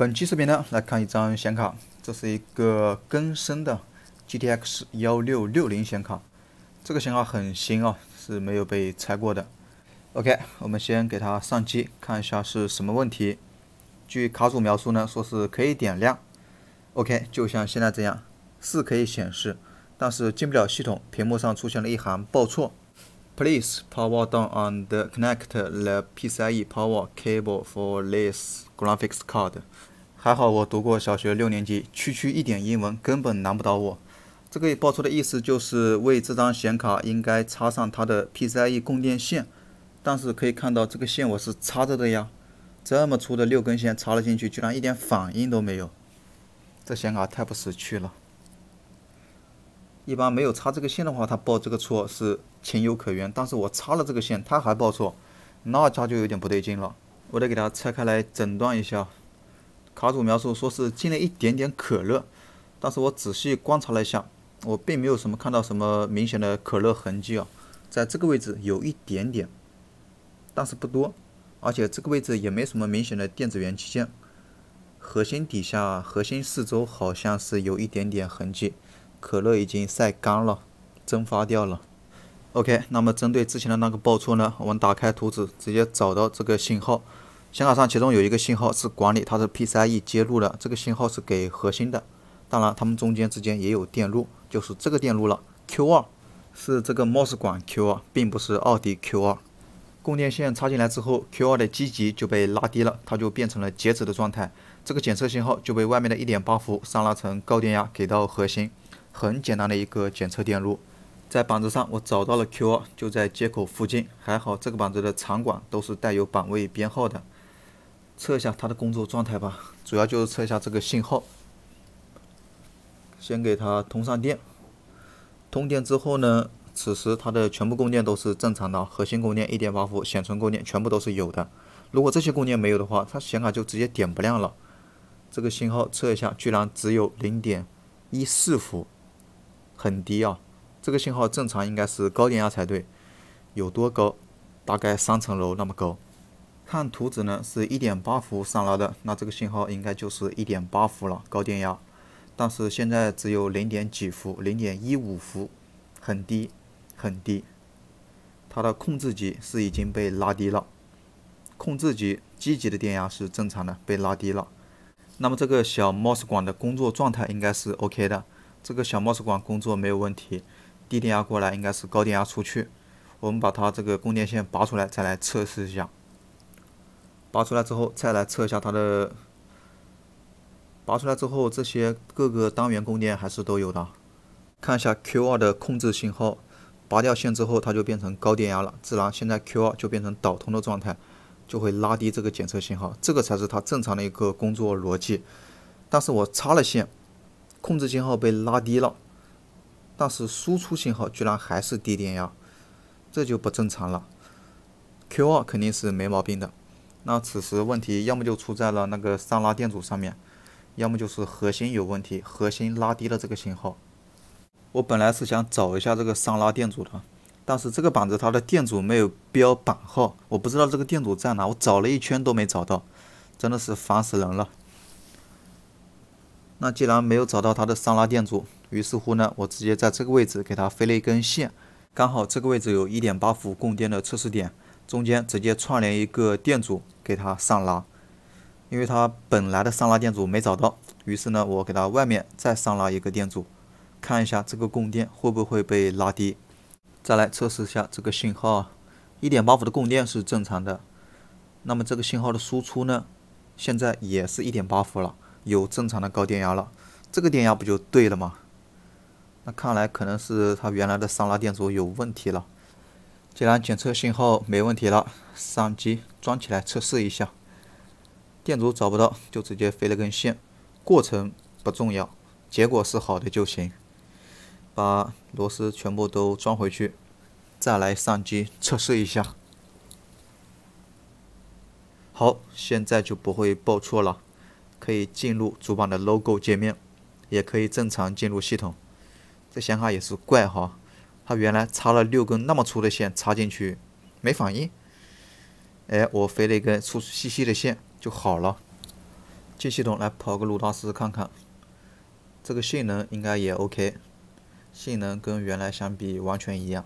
本期视频呢，来看一张显卡，这是一个更深的 GTX 幺六六零显卡，这个显卡很新啊，是没有被拆过的。OK，我们先给它上机看一下是什么问题。据卡主描述呢，说是可以点亮。OK，就像现在这样，是可以显示，但是进不了系统，屏幕上出现了一行报错：Please power down and connect the PCIe power cable for this graphics card。还好我读过小学六年级，区区一点英文根本难不倒我。这个报错的意思就是为这张显卡应该插上它的 PCIe 供电线，但是可以看到这个线我是插着的呀，这么粗的六根线插了进去居然一点反应都没有，这显卡太不识趣了。一般没有插这个线的话，它报这个错是情有可原，但是我插了这个线它还报错，那它就有点不对劲了，我得给它拆开来诊断一下。卡组描述说是进了一点点可乐，但是我仔细观察了一下，我并没有什么看到什么明显的可乐痕迹啊，在这个位置有一点点，但是不多，而且这个位置也没什么明显的电子元器件，核心底下、核心四周好像是有一点点痕迹，可乐已经晒干了，蒸发掉了。OK，那么针对之前的那个报错呢，我们打开图纸，直接找到这个信号。显卡上，其中有一个信号是管理，它是 PCIe 接入的，这个信号是给核心的。当然，它们中间之间也有电路，就是这个电路了。Q2 是这个 MOS 管 Q2，并不是奥迪 Q2。供电线插进来之后，Q2 的积极就被拉低了，它就变成了截止的状态。这个检测信号就被外面的1.8伏上拉成高电压给到核心。很简单的一个检测电路。在板子上，我找到了 Q2，就在接口附近。还好这个板子的长管都是带有板位编号的。测一下它的工作状态吧，主要就是测一下这个信号。先给它通上电，通电之后呢，此时它的全部供电都是正常的，核心供电一点八伏，显存供电全部都是有的。如果这些供电没有的话，它显卡就直接点不亮了。这个信号测一下，居然只有零点一四伏，很低啊！这个信号正常应该是高电压才对，有多高？大概三层楼那么高。看图纸呢，是1.8伏上来的，那这个信号应该就是1.8伏了，高电压。但是现在只有零点几伏，零点一五伏，很低，很低。它的控制级是已经被拉低了，控制级积极的电压是正常的，被拉低了。那么这个小 mos 管的工作状态应该是 OK 的，这个小 mos 管工作没有问题。低电压过来应该是高电压出去。我们把它这个供电线拔出来，再来测试一下。拔出来之后，再来测一下它的。拔出来之后，这些各个单元供电还是都有的。看一下 Q2 的控制信号，拔掉线之后，它就变成高电压了，自然现在 Q2 就变成导通的状态，就会拉低这个检测信号，这个才是它正常的一个工作逻辑。但是我插了线，控制信号被拉低了，但是输出信号居然还是低电压，这就不正常了。Q2 肯定是没毛病的。那此时问题要么就出在了那个上拉电阻上面，要么就是核心有问题，核心拉低了这个信号。我本来是想找一下这个上拉电阻的，但是这个板子它的电阻没有标板号，我不知道这个电阻在哪，我找了一圈都没找到，真的是烦死人了。那既然没有找到它的上拉电阻，于是乎呢，我直接在这个位置给它飞了一根线，刚好这个位置有1.8伏供电的测试点。中间直接串联一个电阻给它上拉，因为它本来的上拉电阻没找到，于是呢，我给它外面再上拉一个电阻，看一下这个供电会不会被拉低。再来测试一下这个信号，一点八伏的供电是正常的。那么这个信号的输出呢，现在也是一点八伏了，有正常的高电压了，这个电压不就对了吗？那看来可能是它原来的上拉电阻有问题了。既然检测信号没问题了，上机装起来测试一下。电阻找不到就直接飞了根线，过程不重要，结果是好的就行。把螺丝全部都装回去，再来上机测试一下。好，现在就不会报错了，可以进入主板的 logo 界面，也可以正常进入系统。这显卡也是怪哈。它原来插了六根那么粗的线插进去，没反应。哎，我肥了一根粗细细的线就好了。进系统来跑个鲁大师看看，这个性能应该也 OK，性能跟原来相比完全一样，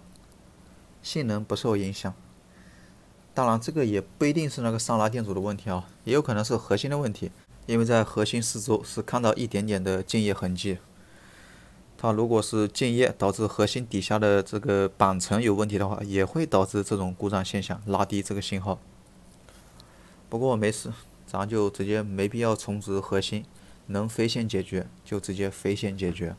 性能不受影响。当然，这个也不一定是那个上拉电阻的问题啊，也有可能是核心的问题，因为在核心四周是看到一点点的静液痕迹。那如果是建液导致核心底下的这个板层有问题的话，也会导致这种故障现象，拉低这个信号。不过没事，咱就直接没必要重置核心，能飞线解决就直接飞线解决。